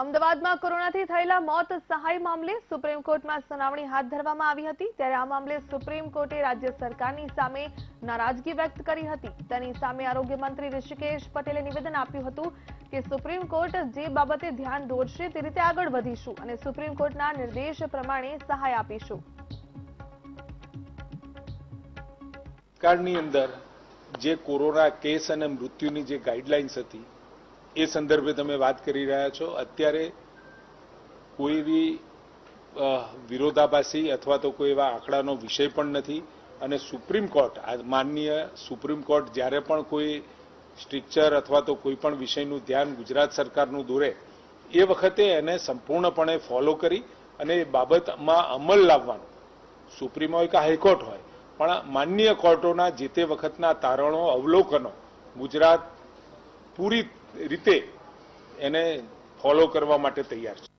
અમદાવાદમાં કોરોનાથી થયેલા મોત સહાય મામલે સુપ્રીમ કોર્ટમાં સુનાવણી હાથ ધરવામાં આવી હતી ત્યારે આ મામલે સુપ્રીમ કોર્ટે રાજ્ય સરકારની સામે નારાજગી વ્યક્ત કરી હતી તેની સામે આરોગ્ય મંત્રી ઋષિકેશ પટેલે નિવેદન આપ્યું હતું કે સુપ્રીમ કોર્ટ જે બાબતે ધ્યાન દોરશે તે રીતે આગળ વધીશું અને સુપ્રીમ કોર્ટના નિર્દેશ પ્રમાણે સહાય આપીશું સરકારની અંદર જે કોરોના કેસ અને મૃત્યુની જે ગાઈડલાઇન્સ હતી એ સંદર્ભે તમે વાત કરી રહ્યા છો અત્યારે કોઈ બી વિરોધાભાસી અથવા તો કોઈ એવા આંકડાનો વિષય પણ નથી અને સુપ્રીમ કોર્ટ આ માનનીય સુપ્રીમ કોર્ટ જ્યારે પણ કોઈ સ્ટ્રક્ચર અથવા તો કોઈ પણ વિષયનું ધ્યાન ગુજરાત સરકારનું દોરે એ વખતે એને સંપૂર્ણપણે ફોલો કરી અને એ બાબતમાં અમલ લાવવાનો સુપ્રીમ હોય કે હાઈકોર્ટ હોય પણ માન્ય કોર્ટોના જે તે વખતના તારણો અવલોકનો ગુજરાત પૂરી રીતે એને ફોલો કરવા માટે તૈયાર છે